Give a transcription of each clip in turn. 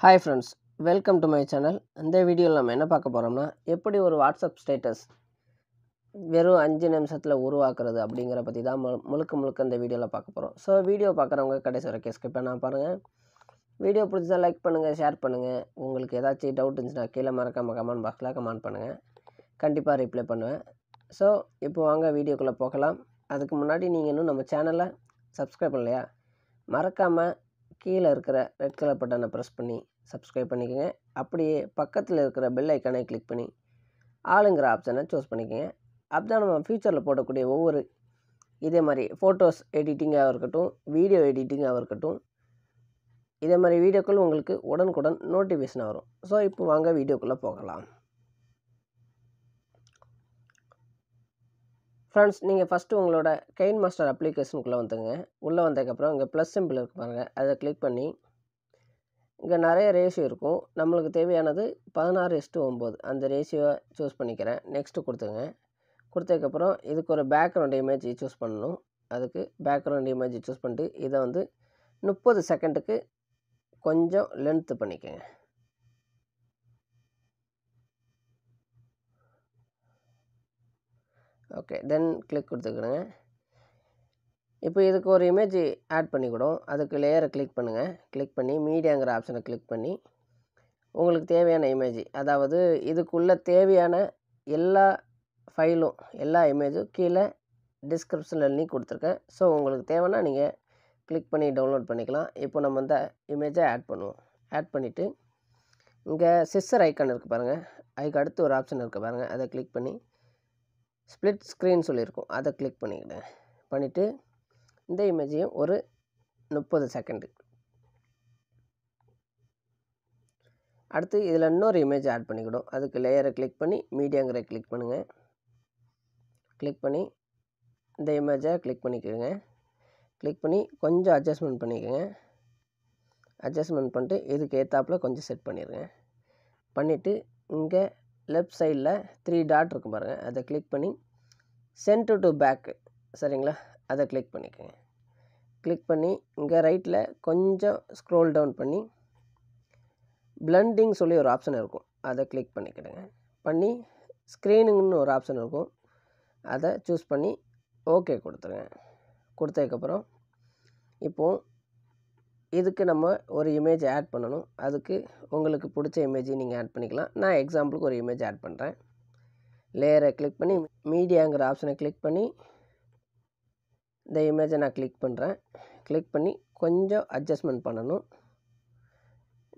hi friends welcome to my channel இந்த வீடியோவில் நம்ம என்ன பார்க்க போகிறோம்னா எப்படி ஒரு வாட்ஸ்அப் ஸ்டேட்டஸ் வெறும் அஞ்சு நிமிஷத்தில் உருவாக்குறது அப்படிங்கிற பற்றி தான் முழுக்க முழுக்க இந்த வீடியோவில் பார்க்க போகிறோம் ஸோ வீடியோ பார்க்குறவங்க கடைசி வரைக்கும் ஸ்கிப் பண்ணால் பாருங்கள் வீடியோ பிடிச்சா லைக் பண்ணுங்கள் ஷேர் பண்ணுங்கள் உங்களுக்கு ஏதாச்சும் டவுட் இருந்துச்சுன்னா கீழே மறக்காமல் கமெண்ட் பாக்ஸில் கமெண்ட் பண்ணுங்கள் கண்டிப்பாக ரிப்ளை பண்ணுவேன் ஸோ இப்போ வாங்க வீடியோக்குள்ளே போகலாம் அதுக்கு முன்னாடி நீங்கள் இன்னும் நம்ம சேனலை சப்ஸ்கிரைப் பண்ணலையா மறக்காமல் கீழே இருக்கிற ரெட் கலர் பட்டனை ப்ரெஸ் பண்ணி சப்ஸ்கிரைப் பண்ணிக்கோங்க அப்படியே பக்கத்தில் இருக்கிற பெல் ஐக்கானை கிளிக் பண்ணி ஆளுங்கிற ஆப்ஷனை சூஸ் பண்ணிக்கோங்க அப்படிதான் நம்ம ஃப்யூச்சரில் போடக்கூடிய ஒவ்வொரு இதே மாதிரி ஃபோட்டோஸ் எடிட்டிங்காக இருக்கட்டும் வீடியோ எடிட்டிங்காக இருக்கட்டும் இதே மாதிரி வீடியோக்கள் உங்களுக்கு உடனுக்குடன் நோட்டிஃபிகேஷன் வரும் ஸோ இப்போ வாங்க வீடியோக்குள்ளே போகலாம் ஃப்ரெண்ட்ஸ் நீங்கள் ஃபஸ்ட்டு உங்களோட கெயின் மாஸ்டர் அப்ளிகேஷனுக்குள்ளே வந்துங்க உள்ளே வந்ததுக்கப்புறம் இங்கே ப்ளஸ் சிம்பிள் இருக்கு பாருங்கள் அதை கிளிக் பண்ணி இங்கே நிறைய ரேஷியோ இருக்கும் நம்மளுக்கு தேவையானது பதினாறு எஸ்ட்டு ஒம்பது அந்த ரேஷியோவை சூஸ் பண்ணிக்கிறேன் நெக்ஸ்ட்டு கொடுத்துங்க கொடுத்ததுக்கப்புறம் இதுக்கு ஒரு பேக்ரவுண்ட் இமேஜ் சூஸ் பண்ணணும் அதுக்கு பேக்ரவுண்ட் இமேஜ் சூஸ் பண்ணிட்டு இதை வந்து முப்பது செகண்டுக்கு கொஞ்சம் லென்த்து பண்ணிக்கோங்க ஓகே தென் கிளிக் கொடுத்துக்கிறேங்க இப்போ இதுக்கு ஒரு இமேஜ் ஆட் பண்ணிக்கூடும் அதுக்கு லேயரை கிளிக் பண்ணுங்கள் கிளிக் பண்ணி மீடியாங்கிற ஆப்ஷனை கிளிக் பண்ணி உங்களுக்கு தேவையான இமேஜ் அதாவது இதுக்குள்ளே தேவையான எல்லா ஃபைலும் எல்லா இமேஜும் கீழே டிஸ்கிரிப்ஷனில் நீ கொடுத்துருக்கேன் ஸோ உங்களுக்கு தேவைன்னா நீங்கள் கிளிக் பண்ணி டவுன்லோட் பண்ணிக்கலாம் இப்போ நம்ம இந்த இமேஜை ஆட் பண்ணுவோம் ஆட் பண்ணிவிட்டு இங்கே சிஸ்டர் ஐக்கான் இருக்குது பாருங்கள் அதுக்கு அடுத்து ஒரு ஆப்ஷன் இருக்குது பாருங்கள் அதை கிளிக் பண்ணி ஸ்ப்ளிட் ஸ்க்ரீன் சொல்லியிருக்கும் அதை கிளிக் பண்ணிக்கிட்டேன் பண்ணிவிட்டு இந்த இமேஜையும் ஒரு முப்பது செகண்டு அடுத்து இதில் இன்னொரு இமேஜ் ஆட் பண்ணிக்கிடும் அதுக்கு லேயரை கிளிக் பண்ணி மீடியாங்கிற கிளிக் பண்ணுங்கள் கிளிக் பண்ணி இந்த இமேஜை கிளிக் பண்ணிக்கோங்க கிளிக் பண்ணி கொஞ்சம் அட்ஜஸ்ட்மெண்ட் பண்ணிக்கோங்க அட்ஜஸ்ட்மெண்ட் பண்ணிட்டு இதுக்கு ஏற்றாப்பில் கொஞ்சம் செட் பண்ணிடுங்க பண்ணிவிட்டு இங்கே லெஃப்ட் சைடில் த்ரீ டாட் இருக்கும் பாருங்கள் அதை கிளிக் பண்ணி சென்ட் டு பேக்கு சரிங்களா அதை கிளிக் பண்ணிக்கோங்க கிளிக் பண்ணி இங்கே ரைட்டில் கொஞ்சம் ஸ்க்ரோல் டவுன் பண்ணி பிளண்டிங் சொல்லி ஒரு ஆப்ஷன் இருக்கும் அதை கிளிக் பண்ணிக்கிடுங்க பண்ணி ஸ்க்ரீனுங்கன்னு ஒரு ஆப்ஷன் இருக்கும் அதை சூஸ் பண்ணி ஓகே கொடுத்துருங்க கொடுத்ததுக்கப்புறம் இப்போது இதுக்கு நம்ம ஒரு இமேஜ் ஆட் பண்ணணும் அதுக்கு உங்களுக்கு பிடிச்ச இமேஜை நீங்கள் ஆட் பண்ணிக்கலாம் நான் எக்ஸாம்பிளுக்கு ஒரு இமேஜ் ஆட் பண்ணுறேன் லேயரை கிளிக் பண்ணி மீடியாங்கிற ஆப்ஷனை கிளிக் பண்ணி இந்த இமேஜை நான் கிளிக் பண்ணுறேன் கிளிக் பண்ணி கொஞ்சம் அட்ஜஸ்ட்மெண்ட் பண்ணணும்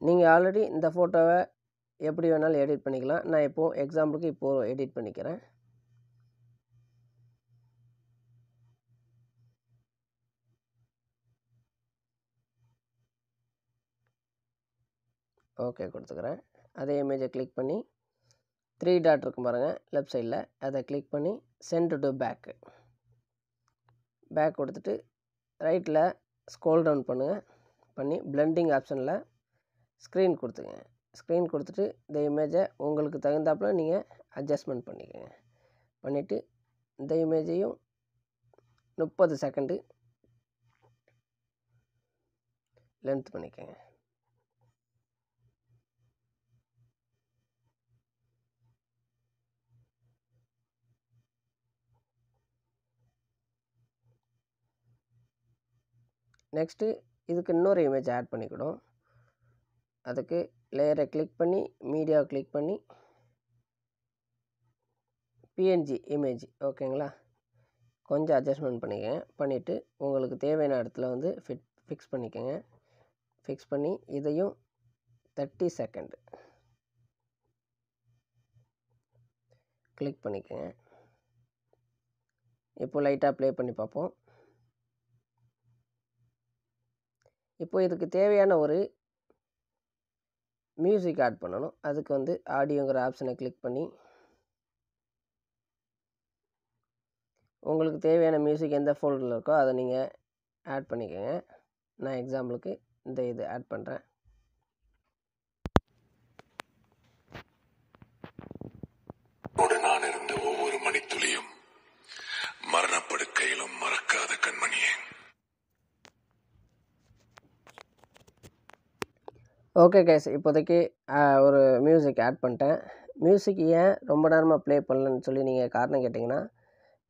நீங்கள் ஆல்ரெடி இந்த ஃபோட்டோவை எப்படி வேணாலும் எடிட் பண்ணிக்கலாம் நான் இப்போது எக்ஸாம்பிளுக்கு இப்போது எடிட் பண்ணிக்கிறேன் ஓகே கொடுத்துக்கிறேன் அதே இமேஜை கிளிக் பண்ணி த்ரீ டாட் இருக்கும் பாருங்கள் லெஃப்ட் சைடில் அதை கிளிக் பண்ணி சென்ட் டு பேக்கு பேக் கொடுத்துட்டு ரைட்டில் ஸ்க்ரோல் டவுன் பண்ணுங்கள் பண்ணி பிளெண்டிங் ஆப்ஷனில் ஸ்க்ரீன் கொடுத்துங்க ஸ்க்ரீன் கொடுத்துட்டு இந்த இமேஜை உங்களுக்கு தகுந்தாப்பில் நீங்கள் அட்ஜஸ்ட்மெண்ட் பண்ணிக்கோங்க பண்ணிவிட்டு இந்த இமேஜையும் முப்பது செகண்டு லென்த் பண்ணிக்கோங்க நெக்ஸ்ட்டு இதுக்கு இன்னொரு இமேஜ் ஆட் பண்ணிக்கிடும் அதுக்கு லேயரை கிளிக் பண்ணி மீடியாவை கிளிக் பண்ணி பிஎன்ஜி இமேஜ் ஓகேங்களா கொஞ்சம் அட்ஜஸ்ட்மெண்ட் பண்ணிக்கங்க பண்ணிவிட்டு உங்களுக்கு தேவையான இடத்துல வந்து ஃபிட் ஃபிக்ஸ் பண்ணிக்கோங்க ஃபிக்ஸ் பண்ணி இதையும் தேர்ட்டி செகண்டு கிளிக் பண்ணிக்கோங்க இப்போ லைட்டாக ப்ளே பண்ணி பார்ப்போம் இப்போ இதுக்கு தேவையான ஒரு மியூசிக் ஆட் பண்ணணும் அதுக்கு வந்து ஆடியோங்கிற ஆப்ஷனை கிளிக் பண்ணி உங்களுக்கு தேவையான மியூசிக் எந்த ஃபோல்டரில் இருக்கோ அதை நீங்கள் ஆட் பண்ணிக்கோங்க நான் எக்ஸாம்பிளுக்கு இந்த இது ஆட் பண்ணுறேன் ஓகே கேஸ் இப்போதைக்கு ஒரு மியூசிக் ஆட் பண்ணிட்டேன் மியூசிக் ஏன் ரொம்ப நேரமாக ப்ளே பண்ணலன்னு சொல்லி நீங்கள் காரணம் கேட்டிங்கன்னா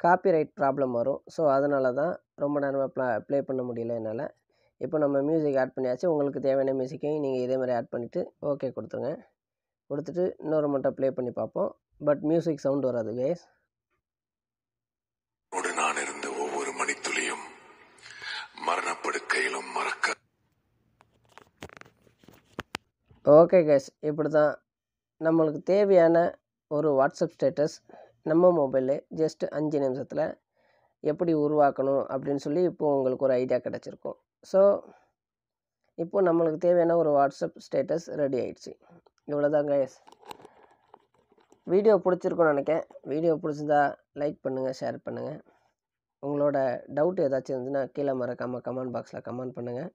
காப்பிரைட் ப்ராப்ளம் வரும் ஸோ அதனால தான் ரொம்ப நேரமாக ப்ளா ப்ளே பண்ண முடியல என்னால் இப்போ நம்ம மியூசிக் ஆட் பண்ணியாச்சு உங்களுக்கு தேவையான மியூசிக்கையும் நீங்கள் இதே மாதிரி ஆட் பண்ணிவிட்டு ஓகே கொடுத்துருங்க கொடுத்துட்டு இன்னொரு மட்டும் ப்ளே பண்ணி பார்ப்போம் பட் மியூசிக் சவுண்ட் வராது கேஸ் நான் இருந்த ஒவ்வொரு மணித்துளியும் மரணப்படுக்கையிலும் மர ஓகே கேஸ் இப்படி தான் நம்மளுக்கு தேவையான ஒரு வாட்ஸ்அப் ஸ்டேட்டஸ் நம்ம மொபைலில் ஜஸ்ட்டு அஞ்சு நிமிஷத்தில் எப்படி உருவாக்கணும் அப்படின்னு சொல்லி இப்போது உங்களுக்கு ஒரு ஐடியா கிடச்சிருக்கும் ஸோ இப்போது நம்மளுக்கு தேவையான ஒரு வாட்ஸ்அப் ஸ்டேட்டஸ் ரெடி ஆகிடுச்சு இவ்வளோதாங்க எஸ் வீடியோ பிடிச்சிருக்கோன்னு நினைக்கேன் வீடியோ பிடிச்சிருந்தா லைக் பண்ணுங்கள் ஷேர் பண்ணுங்கள் உங்களோட டவுட் ஏதாச்சும் இருந்துச்சுன்னா கீழே மறக்காமல் கமெண்ட் பாக்ஸில் கமெண்ட் பண்ணுங்கள்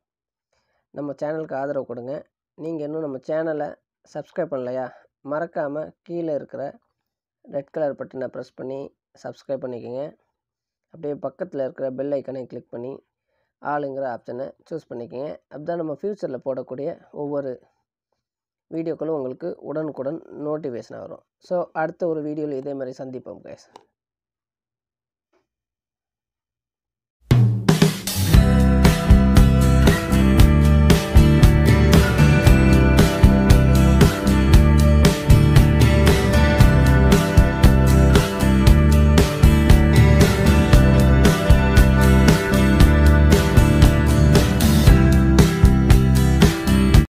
நம்ம சேனலுக்கு ஆதரவு கொடுங்க நீங்கள் இன்னும் நம்ம சேனலை சப்ஸ்கிரைப் பண்ணலையா மறக்காமல் கீழே இருக்கிற ரெட் கலர் பட்டனை ப்ரெஸ் பண்ணி சப்ஸ்கிரைப் பண்ணிக்கோங்க அப்படியே பக்கத்தில் இருக்கிற பெல் ஐக்கனை கிளிக் பண்ணி ஆளுங்கிற ஆப்ஷனை சூஸ் பண்ணிக்கோங்க அப்படிதான் நம்ம ஃப்யூச்சரில் போடக்கூடிய ஒவ்வொரு வீடியோக்களும் உங்களுக்கு உடனுக்குடன் நோட்டிஃபிகேஷனாக வரும் ஸோ அடுத்த ஒரு வீடியோவில் இதே மாதிரி சந்திப்போம் கேஸ்